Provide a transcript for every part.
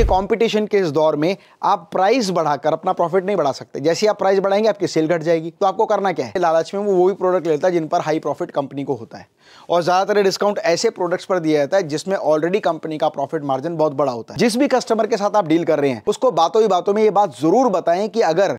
के कंपटीशन के इस दौर में आप प्राइस बढ़ाकर अपना प्रॉफिट नहीं बढ़ा सकते जैसे आप प्राइस बढ़ाएंगे आपकी सेल घट जाएगी तो आपको करना क्या है लालच में वो वो भी प्रोडक्ट लेता है जिन पर हाई प्रॉफिट कंपनी को होता है और ज़्यादातर डिस्काउंट ऐसे प्रोडक्ट्स पर दिया जाता है जिसमें ऑलरेडी कंपनी का प्रॉफिट मार्जिन बहुत बड़ा होता है जिस भी कस्टमर के साथ आप डील कर रहे हैं उसको बातों ही बातों में ये बात जरूर बताएं कि अगर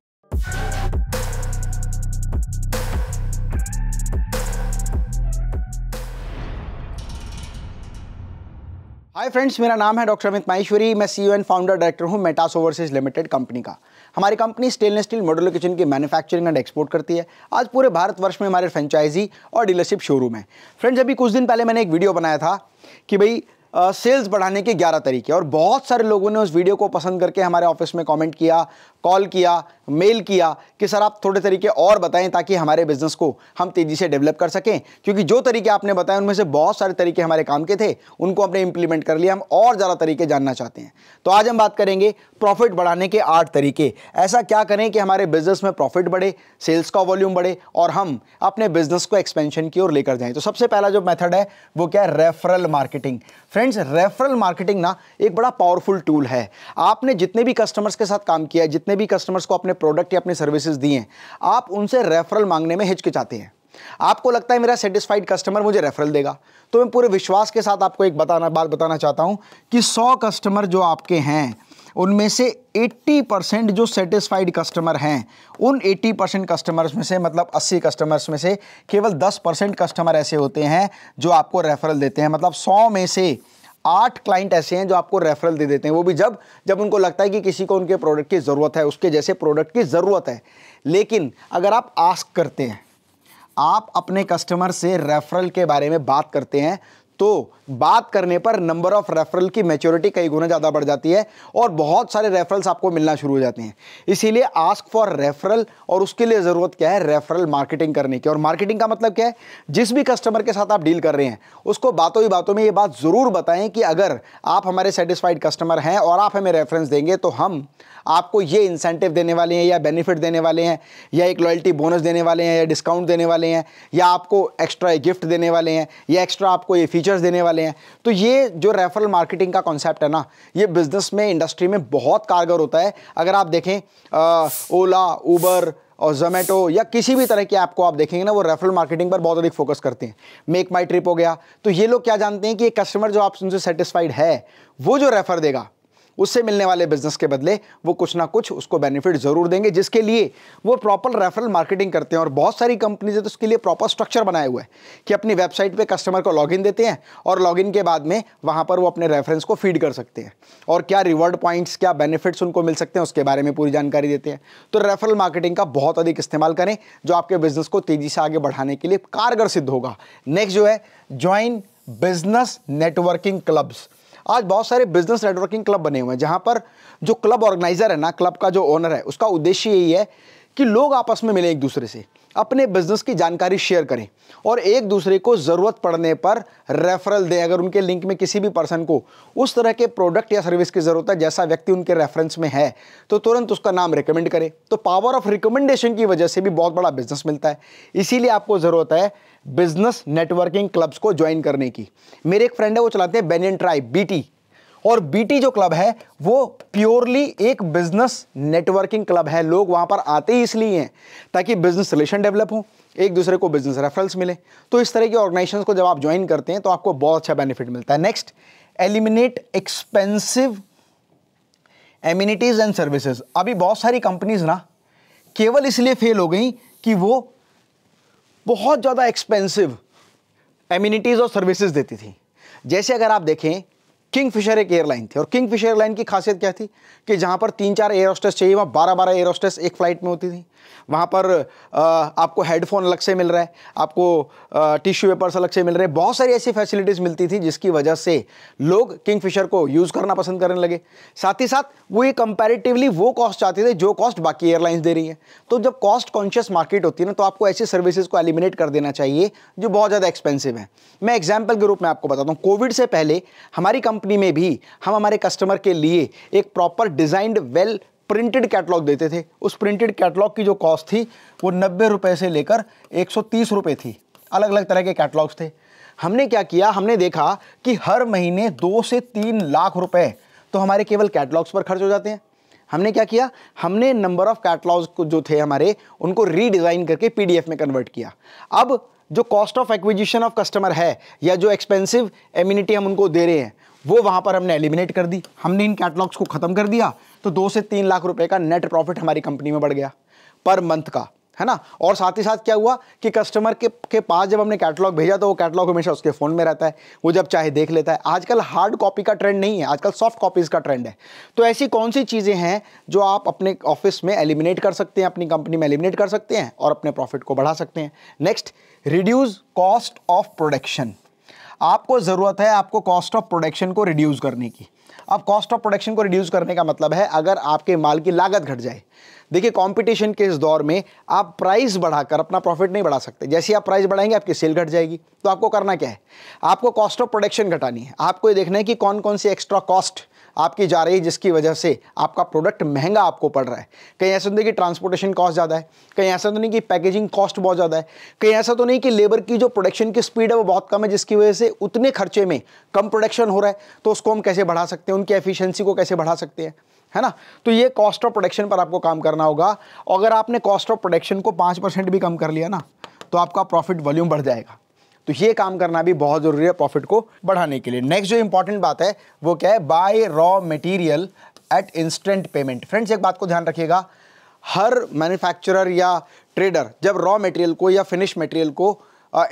हाय फ्रेंड्स मेरा नाम है डॉक्टर अमित माहेश्वरी मैं सीईओ एंड फाउंडर डायरेक्टर हूं मेटास ओवरसीज लिमिटेड कंपनी का हमारी company stainless steel model kitchen की मैन्युफैक्चरिंग एंड एक्सपोर्ट करती है आज पूरे भारतवर्ष में हमारे फ्रेंचाइजी और डीलरशिप शोरूम है फ्रेंड्स अभी कुछ दिन पहले मैंने एक वीडियो बनाया था कि भाई सेल्स बढ़ाने के 11 तरीके और बहुत सारे लोगों ने उस वीडियो को पसंद करके हमारे ऑफिस में कमेंट किया कॉल किया मेल किया कि सर आप थोड़े तरीके और बताएं ताकि हमारे बिजनेस को हम तेज़ी से डेवलप कर सकें क्योंकि जो तरीके आपने बताए उनमें से बहुत सारे तरीके हमारे काम के थे उनको हमने इंप्लीमेंट कर लिया हम और ज़्यादा तरीके जानना चाहते हैं तो आज हम बात करेंगे प्रॉफिट बढ़ाने के आठ तरीके ऐसा क्या करें कि हमारे बिजनेस में प्रॉफिट बढ़े सेल्स का वॉल्यूम बढ़े और हम अपने बिजनेस को एक्सपेंशन की ओर लेकर जाएँ तो सबसे पहला जो मैथड है वो क्या है referral marketing friends referral marketing ना एक बड़ा पावरफुल टूल है आपने जितने भी कस्टमर्स के साथ काम किया है जितने भी कस्टमर्स को अपने प्रोडक्ट या अपने सर्विसेज दिए हैं आप उनसे रेफरल मांगने में हिचकिचाते हैं आपको लगता है मेरा सेटिस्फाइड कस्टमर मुझे रेफरल देगा तो मैं पूरे विश्वास के साथ आपको एक बताना बात बताना चाहता हूँ कि सौ कस्टमर जो आपके हैं उनमें से 80 परसेंट जो सेटिस्फाइड कस्टमर हैं उन 80 परसेंट कस्टमर्स में से मतलब 80 कस्टमर्स में से केवल 10 परसेंट कस्टमर ऐसे होते हैं जो आपको रेफरल देते हैं मतलब 100 में से आठ क्लाइंट ऐसे हैं जो आपको रेफरल दे देते हैं वो भी जब जब उनको लगता है कि किसी को उनके प्रोडक्ट की ज़रूरत है उसके जैसे प्रोडक्ट की ज़रूरत है लेकिन अगर आप आस्क करते हैं आप अपने कस्टमर से रेफरल के बारे में बात करते हैं तो बात करने पर नंबर ऑफ रेफरल की मेच्योरिटी कई गुना ज़्यादा बढ़ जाती है और बहुत सारे रेफरल्स आपको मिलना शुरू हो जाते हैं इसीलिए आस्क फॉर रेफरल और उसके लिए ज़रूरत क्या है रेफरल मार्केटिंग करने की और मार्केटिंग का मतलब क्या है जिस भी कस्टमर के साथ आप डील कर रहे हैं उसको बातों ही बातों में ये बात ज़रूर बताएं कि अगर आप हमारे सेटिस्फाइड कस्टमर हैं और आप हमें रेफरेंस देंगे तो हम आपको ये इंसेंटिव देने वाले हैं या बेनिफिट देने वाले हैं या एक लॉयल्टी बोनस देने वाले हैं या डिस्काउंट देने वाले हैं या आपको एक्स्ट्रा गिफ्ट देने वाले हैं या एक्स्ट्रा आपको ये फीचर फीचर्स देने वाले हैं तो ये जो रेफरल मार्केटिंग का कॉन्सेप्ट है ना ये बिजनेस में इंडस्ट्री में बहुत कारगर होता है अगर आप देखें ओला उबर और जोमेटो या किसी भी तरह की ऐप को आप देखेंगे ना वो रेफरल मार्केटिंग पर बहुत अधिक फोकस करते हैं मेक माई ट्रिप हो गया तो ये लोग क्या जानते हैं कि एक कस्टमर जो आप उनसे सेटिस्फाइड है वो जो रेफर देगा उससे मिलने वाले बिजनेस के बदले वो कुछ ना कुछ उसको बेनिफिट ज़रूर देंगे जिसके लिए वो प्रॉपर रेफरल मार्केटिंग करते हैं और बहुत सारी कंपनीज है तो उसके लिए प्रॉपर स्ट्रक्चर बनाए हुए हैं कि अपनी वेबसाइट पर कस्टमर को लॉगिन देते हैं और लॉगिन के बाद में वहाँ पर वो अपने रेफरेंस को फीड कर सकते हैं और क्या रिवॉर्ड पॉइंट्स क्या बेनिफिट्स उनको मिल सकते हैं उसके बारे में पूरी जानकारी देते हैं तो रेफरल मार्केटिंग का बहुत अधिक इस्तेमाल करें जो आपके बिजनेस को तेज़ी से आगे बढ़ाने के लिए कारगर सिद्ध होगा नेक्स्ट जो है ज्वाइन बिजनेस नेटवर्किंग क्लब्स आज बहुत सारे बिजनेस नेटवर्किंग क्लब बने हुए हैं जहाँ पर जो क्लब ऑर्गेनाइजर है ना क्लब का जो ओनर है उसका उद्देश्य यही है कि लोग आपस में मिलें एक दूसरे से अपने बिजनेस की जानकारी शेयर करें और एक दूसरे को ज़रूरत पड़ने पर रेफरल दें अगर उनके लिंक में किसी भी पर्सन को उस तरह के प्रोडक्ट या सर्विस की ज़रूरत है जैसा व्यक्ति उनके रेफरेंस में है तो तुरंत उसका नाम रिकमेंड करें तो पावर ऑफ रिकमेंडेशन की वजह से भी बहुत बड़ा बिजनेस मिलता है इसीलिए आपको ज़रूरत है बिजनेस नेटवर्किंग क्लब्स को ज्वाइन करने की मेरे एक फ्रेंड है वो चलाते हैं बेनियन ट्राइब बी और बीटी जो क्लब है वो प्योरली एक बिजनेस नेटवर्किंग क्लब है लोग वहां पर आते ही इसलिए हैं ताकि बिजनेस रिलेशन डेवलप हो एक दूसरे को बिजनेस रेफरेंस मिले तो इस तरह की ऑर्गेनाइजेशन को जब आप ज्वाइन करते हैं तो आपको बहुत अच्छा बेनिफिट मिलता है next eliminate expensive amenities and services अभी बहुत सारी कंपनीज ना केवल इसलिए फेल हो गई कि वो बहुत ज़्यादा एक्सपेंसिव एम्यूनिटीज़ और सर्विसेज देती थी जैसे अगर आप देखें किंग फिशर एक एयरलाइन थी और किंग फिशर एयरलाइन की खासियत क्या थी कि जहाँ पर तीन चार एयर होस्टेस चाहिए वहाँ बारह बारह एयर होस्टेस एक फ्लाइट में होती थी वहाँ पर आपको हेडफोन अलग से मिल रहा है आपको टिश्यू पेपर्स अलग से मिल रहे हैं बहुत सारी ऐसी फैसिलिटीज़ मिलती थी जिसकी वजह से लोग किंगफिशर को यूज़ करना पसंद करने लगे साथ ही साथ वो ये कंपेरेटिवली वो कॉस्ट चाहते थे जो कॉस्ट बाकी एयरलाइंस दे रही है तो जब कॉस्ट कॉन्शियस मार्केट होती है ना तो आपको ऐसी सर्विसेज को एलिमिनेट कर देना चाहिए जो बहुत ज़्यादा एक्सपेंसिव है मैं एग्जाम्पल के रूप में आपको बताता हूँ कोविड से पहले हमारी कंपनी में भी हम हमारे कस्टमर के लिए एक proper designed well printed catalogue देते थे उस प्रिंटेड कैटलॉग की जो कॉस्ट थी वो नब्बे रुपये से लेकर एक सौ तीस रुपये थी अलग अलग तरह के कैटलॉग्स थे हमने क्या किया हमने देखा कि हर महीने दो से तीन लाख रुपए तो हमारे केवल कैटलॉग्स पर खर्च हो जाते हैं हमने क्या किया हमने नंबर ऑफ कैटलॉग्स को जो थे हमारे उनको रीडिज़ाइन करके पीडीएफ में कन्वर्ट किया अब जो cost of acquisition of customer है या जो एक्सपेंसिव एम्यूनिटी हम उनको दे रहे हैं वो वहाँ पर हमने एलिमिनेट कर दी हमने इन कैटलॉग्स को ख़त्म कर दिया तो दो से तीन लाख रुपए का नेट प्रॉफिट हमारी कंपनी में बढ़ गया पर मंथ का है ना और साथ ही साथ क्या हुआ कि कस्टमर के के पास जब हमने कैटलॉग भेजा तो वो कैटलॉग हमेशा उसके फ़ोन में रहता है वो जब चाहे देख लेता है आजकल हार्ड कॉपी का ट्रेंड नहीं है आजकल सॉफ्ट कॉपीज़ का ट्रेंड है तो ऐसी कौन सी चीज़ें हैं जो आप अपने ऑफिस में एलिमिनेट कर सकते हैं अपनी कंपनी में एलिमिनेट कर सकते हैं और अपने प्रॉफिट को बढ़ा सकते हैं next reduce cost of production आपको ज़रूरत है आपको कॉस्ट ऑफ प्रोडक्शन को रिड्यूस करने की अब कॉस्ट ऑफ प्रोडक्शन को रिड्यूस करने का मतलब है अगर आपके माल की लागत घट जाए देखिए कंपटीशन के इस दौर में आप प्राइस बढ़ाकर अपना प्रॉफिट नहीं बढ़ा सकते जैसे आप प्राइस बढ़ाएंगे आपकी सेल घट जाएगी तो आपको करना क्या है आपको कॉस्ट ऑफ प्रोडक्शन घटानी है आपको ये देखना है कि कौन कौन सी एक्स्ट्रा कॉस्ट आपकी जा रही है जिसकी वजह से आपका प्रोडक्ट महंगा आपको पड़ रहा है कहीं ऐसा तो नहीं कि ट्रांसपोर्टेशन कॉस्ट ज़्यादा है कहीं ऐसा तो नहीं कि पैकेजिंग कॉस्ट बहुत ज़्यादा है कहीं ऐसा तो नहीं कि लेबर की जो प्रोडक्शन की स्पीड है वो बहुत कम है जिसकी वजह से उतने खर्चे में कम प्रोडक्शन हो रहा है तो उसको हम कैसे बढ़ा सकते हैं उनकी एफिशियंसी को कैसे बढ़ा सकते हैं है ना तो ये कॉस्ट ऑफ प्रोडक्शन पर आपको काम करना होगा अगर आपने कॉस्ट ऑफ प्रोडक्शन को पाँच परसेंट भी कम कर लिया ना तो आपका प्रॉफिट वॉल्यूम बढ़ जाएगा तो ये काम करना भी बहुत ज़रूरी है प्रॉफिट को बढ़ाने के लिए नेक्स्ट जो इंपॉर्टेंट बात है वो क्या है buy raw material at instant payment friends एक बात को ध्यान रखिएगा हर मैन्युफैक्चरर या ट्रेडर जब रॉ मटेरियल को या फिनिश मटेरियल को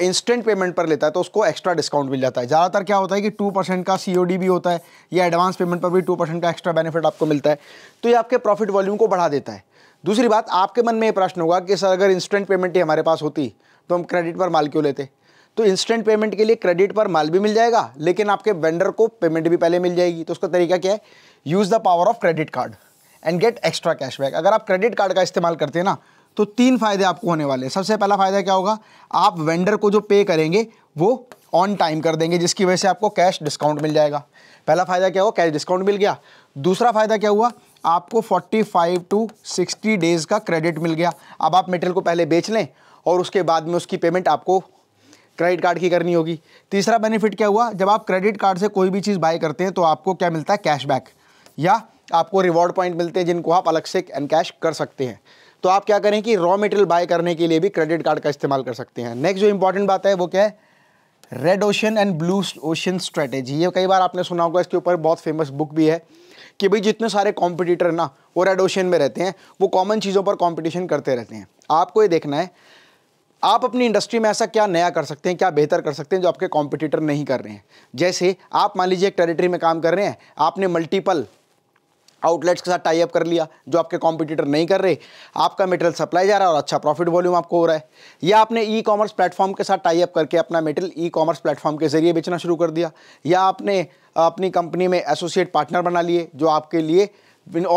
इंस्टेंट uh, पेमेंट पर लेता है तो उसको एक्स्ट्रा डिस्काउंट मिल जाता है ज़्यादातर क्या होता है कि टू परसेंट का सी भी होता है या एडवांस पेमेंट पर भी टू परसेंट का एक्स्ट्रा बेनिफिट आपको मिलता है तो ये आपके प्रॉफिट वॉल्यूम को बढ़ा देता है दूसरी बात आपके मन में ये प्रश्न होगा कि सर अगर इंस्टेंट पेमेंट ही हमारे पास होती तो हम क्रेडिट पर माल क्यों लेते तो इंस्टेंट पेमेंट के लिए क्रेडिट पर माल भी मिल जाएगा लेकिन आपके वेंडर को पेमेंट भी पहले मिल जाएगी तो उसका तरीका क्या है use the power of credit card and get extra cashback अगर आप क्रेडिट कार्ड का इस्तेमाल करते हैं ना तो तीन फायदे आपको होने वाले हैं सबसे पहला फायदा क्या होगा आप वेंडर को जो पे करेंगे वो ऑन टाइम कर देंगे जिसकी वजह से आपको कैश डिस्काउंट मिल जाएगा पहला फायदा क्या हुआ कैश डिस्काउंट मिल गया दूसरा फायदा क्या हुआ आपको 45 टू 60 डेज़ का क्रेडिट मिल गया अब आप मेटेरियल को पहले बेच लें और उसके बाद में उसकी पेमेंट आपको क्रेडिट कार्ड की करनी होगी तीसरा बेनिफिट क्या हुआ जब आप क्रेडिट कार्ड से कोई भी चीज़ बाय करते हैं तो आपको क्या मिलता है कैशबैक या आपको रिवॉर्ड पॉइंट मिलते हैं जिनको आप अलग से कैश कर सकते हैं तो आप क्या करें कि रॉ मटेरियल बाय करने के लिए भी क्रेडिट कार्ड का इस्तेमाल कर सकते हैं नेक्स्ट जो इंपॉर्टेंट बात है वो क्या है red ocean and blue ocean strategy ये कई बार आपने सुना होगा इसके ऊपर बहुत फेमस बुक भी है कि भाई जितने सारे कॉम्पिटिटर ना वो रेड ओशन में रहते हैं वो कॉमन चीज़ों पर कॉम्पिटिशन करते रहते हैं आपको ये देखना है आप अपनी इंडस्ट्री में ऐसा क्या नया कर सकते हैं क्या बेहतर कर सकते हैं जो आपके कॉम्पिटिटर नहीं कर रहे हैं जैसे आप मान लीजिए एक टेरिटरी में काम कर रहे हैं आपने मल्टीपल आउटलेट्स के साथ टाई अप कर लिया जो आपके कॉम्पिटिटर नहीं कर रहे आपका मेटेरियल सप्लाई जा रहा है और अच्छा प्रॉफिट वॉल्यूम आपको हो रहा है या आपने ई कॉमर्स प्लेटफॉर्म के साथ टाई अप करके अपना मेटेरियल ई कॉमर्स प्लेटफॉर्म के जरिए बेचना शुरू कर दिया या आपने अपनी कंपनी में एसोसिएट पार्टनर बना लिए जो आपके लिए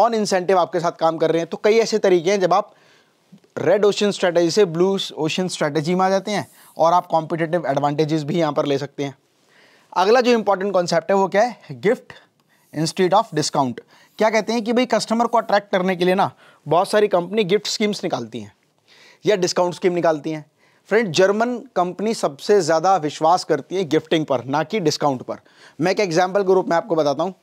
ऑन इंसेंटिव आपके साथ काम कर रहे हैं तो कई ऐसे तरीके हैं जब आप रेड ओशन स्ट्रैटेजी से ब्लू ओशन स्ट्रैटेजी में आ जाते हैं और आप कॉम्पिटेटिव एडवांटेजेस भी यहाँ पर ले सकते हैं अगला जो इंपॉर्टेंट कॉन्सेप्ट है वो क्या है गिफ्ट इंस्टीड ऑफ डिस्काउंट क्या कहते हैं कि भाई कस्टमर को अट्रैक्ट करने के लिए ना बहुत सारी कंपनी गिफ्ट स्कीम्स निकालती हैं या डिस्काउंट स्कीम निकालती हैं फ्रेंड जर्मन कंपनी सबसे ज़्यादा विश्वास करती है गिफ्टिंग पर ना कि डिस्काउंट पर मैं एक एग्जाम्पल के रूप में आपको बताता हूँ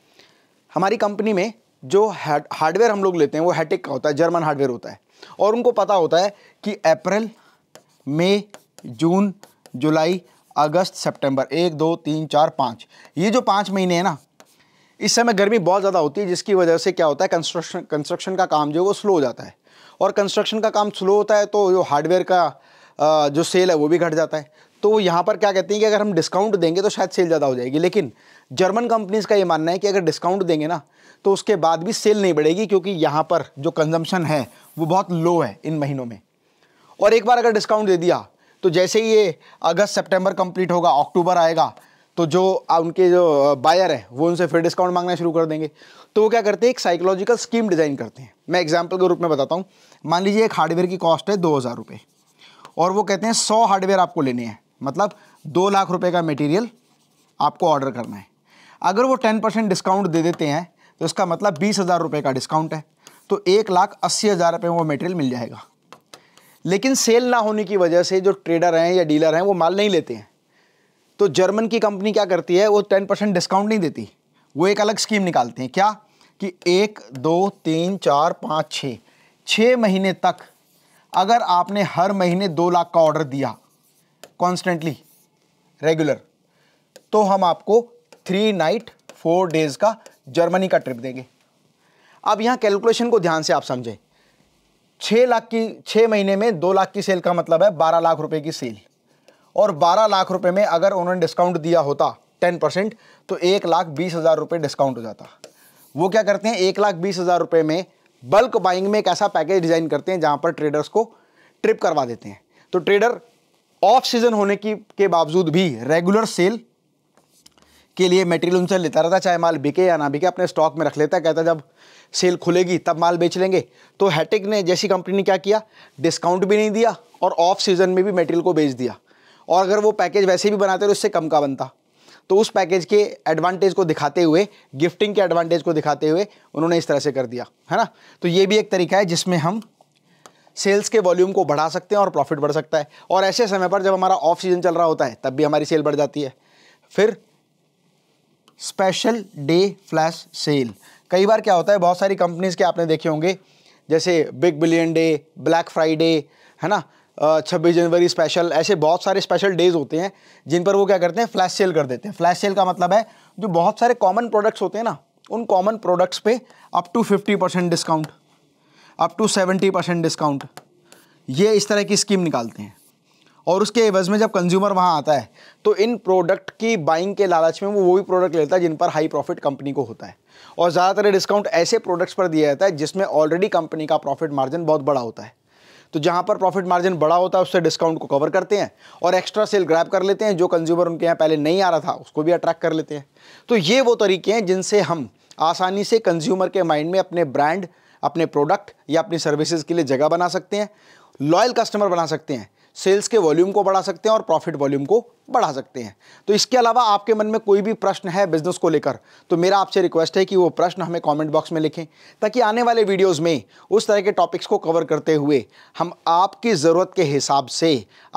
हमारी कंपनी में जो हार्डवेयर हम लोग लेते हैं वो हैटिक का होता है जर्मन हार्डवेयर होता है और उनको पता होता है कि अप्रैल मई जून जुलाई अगस्त सितंबर एक दो तीन चार पाँच ये जो पाँच महीने हैं ना इस समय गर्मी बहुत ज़्यादा होती है जिसकी वजह से क्या होता है कंस्ट्रक्शन कंस्ट्रक्शन का काम जो है वो स्लो हो जाता है और कंस्ट्रक्शन का काम स्लो होता है तो जो हार्डवेयर का जो सेल है वो भी घट जाता है तो यहाँ पर क्या कहते हैं कि अगर हम डिस्काउंट देंगे तो शायद सेल ज़्यादा हो जाएगी लेकिन जर्मन कंपनीज़ का ये मानना है कि अगर डिस्काउंट देंगे ना तो उसके बाद भी सेल नहीं बढ़ेगी क्योंकि यहाँ पर जो कंजम्पशन है वो बहुत लो है इन महीनों में और एक बार अगर डिस्काउंट दे दिया तो जैसे ही ये अगस्त सेप्टेम्बर कम्प्लीट होगा अक्टूबर आएगा तो जो उनके जो बायर है वो उनसे फिर डिस्काउंट मांगना शुरू कर देंगे तो वो क्या करते हैं एक साइकोलॉजिकल स्कीम डिज़ाइन करते हैं मैं एग्जाम्पल के रूप में बताता हूँ मान लीजिए एक हार्डवेयर की कॉस्ट है दो हज़ार रुपये और वो कहते हैं सौ हार्डवेयर आपको लेने हैं मतलब दो लाख रुपये का मटेरियल आपको ऑर्डर करना है अगर वो टेन परसेंट डिस्काउंट दे देते हैं तो इसका मतलब बीस हज़ार रुपये का डिस्काउंट है तो एक लाख अस्सी हज़ार रुपये में वो मटेरियल मिल जाएगा लेकिन सेल ना होने की वजह से जो ट्रेडर हैं या डीलर हैं वो माल नहीं लेते हैं तो जर्मन की कंपनी क्या करती है वो टेन परसेंट डिस्काउंट नहीं देती वो एक अलग स्कीम निकालते हैं क्या कि एक दो तीन चार पाँच छः छः महीने तक अगर आपने हर महीने दो लाख का ऑर्डर दिया कॉन्स्टेंटली रेगुलर तो हम आपको थ्री नाइट फोर डेज़ का जर्मनी का ट्रिप देंगे अब यहाँ कैलकुलेशन को ध्यान से आप समझें छः लाख की छः महीने में दो लाख की सेल का मतलब है बारह लाख रुपए की सेल और बारह लाख रुपए में अगर उन्होंने डिस्काउंट दिया होता टेन परसेंट तो एक लाख बीस हज़ार रुपये डिस्काउंट हो जाता वो क्या करते हैं एक लाख बीस हज़ार रुपये में बल्क बाइंग में एक ऐसा पैकेज डिज़ाइन करते हैं जहाँ पर ट्रेडर्स को ट्रिप करवा देते हैं तो ट्रेडर ऑफ सीज़न होने की के बावजूद भी रेगुलर सेल के लिए मटेरियल उनसे लेता रहता चाहे माल बिके या ना बिके अपने स्टॉक में रख लेता कहता जब सेल खुलेगी तब माल बेच लेंगे तो हैटिक ने जैसी कंपनी ने क्या किया डिस्काउंट भी नहीं दिया और ऑफ सीज़न में भी मटेरियल को बेच दिया और अगर वो पैकेज वैसे भी बनाते तो उससे कम का बनता तो उस पैकेज के एडवांटेज को दिखाते हुए गिफ्टिंग के एडवांटेज को दिखाते हुए उन्होंने इस तरह से कर दिया है ना तो ये भी एक तरीका है जिसमें हम सेल्स के वॉल्यूम को बढ़ा सकते हैं और प्रॉफिट बढ़ सकता है और ऐसे समय पर जब हमारा ऑफ सीजन चल रहा होता है तब भी हमारी सेल बढ़ जाती है फिर स्पेशल डे फ्लैश सेल कई बार क्या होता है बहुत सारी कंपनीज़ के आपने देखे होंगे जैसे Big Billion Day Black Friday है ना छब्बीस जनवरी स्पेशल ऐसे बहुत सारे स्पेशल डेज होते हैं जिन पर वो क्या करते हैं फ्लैश सेल कर देते हैं फ्लैश सेल का मतलब है जो बहुत सारे कॉमन प्रोडक्ट्स होते हैं ना उन कॉमन प्रोडक्ट्स पे up to fifty percent discount up to seventy percent discount ये इस तरह की स्कीम निकालते हैं और उसके एवज में जब कंज्यूमर वहाँ आता है तो इन प्रोडक्ट की बाइंग के लालच में वो वो भी प्रोडक्ट लेता है जिन पर हाई प्रॉफिट कंपनी को होता है और ज़्यादातर डिस्काउंट ऐसे प्रोडक्ट्स पर दिया जाता है जिसमें ऑलरेडी कंपनी का प्रॉफिट मार्जिन बहुत बड़ा होता है तो जहाँ पर प्रॉफिट मार्जिन बड़ा होता है उससे डिस्काउंट को कवर करते हैं और एक्स्ट्रा सेल ग्रैप कर लेते हैं जो कंज्यूमर उनके यहाँ पहले नहीं आ रहा था उसको भी अट्रैक्ट कर लेते हैं तो ये वो तरीके हैं जिनसे हम आसानी से कंज्यूमर के माइंड में अपने ब्रांड अपने प्रोडक्ट या अपनी सर्विसेज के लिए जगह बना सकते हैं लॉयल कस्टमर बना सकते हैं सेल्स के वॉल्यूम को बढ़ा सकते हैं और प्रॉफिट वॉल्यूम को बढ़ा सकते हैं तो इसके अलावा आपके मन में कोई भी प्रश्न है बिजनेस को लेकर तो मेरा आपसे रिक्वेस्ट है कि वो प्रश्न हमें कमेंट बॉक्स में लिखें ताकि आने वाले वीडियोस में उस तरह के टॉपिक्स को कवर करते हुए हम आपकी ज़रूरत के हिसाब से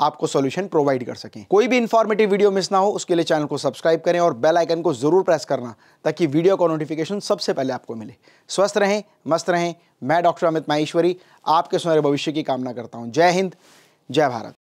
आपको सोल्यूशन प्रोवाइड कर सकें कोई भी इन्फॉर्मेटिव वीडियो मिस ना हो उसके लिए चैनल को सब्सक्राइब करें और बेलाइकन को ज़रूर प्रेस करना ताकि वीडियो का नोटिफिकेशन सबसे पहले आपको मिले स्वस्थ रहें मस्त रहें मैं डॉक्टर अमित माहेश्वरी आपके सुनहरे भविष्य की कामना करता हूँ जय हिंद जय भारत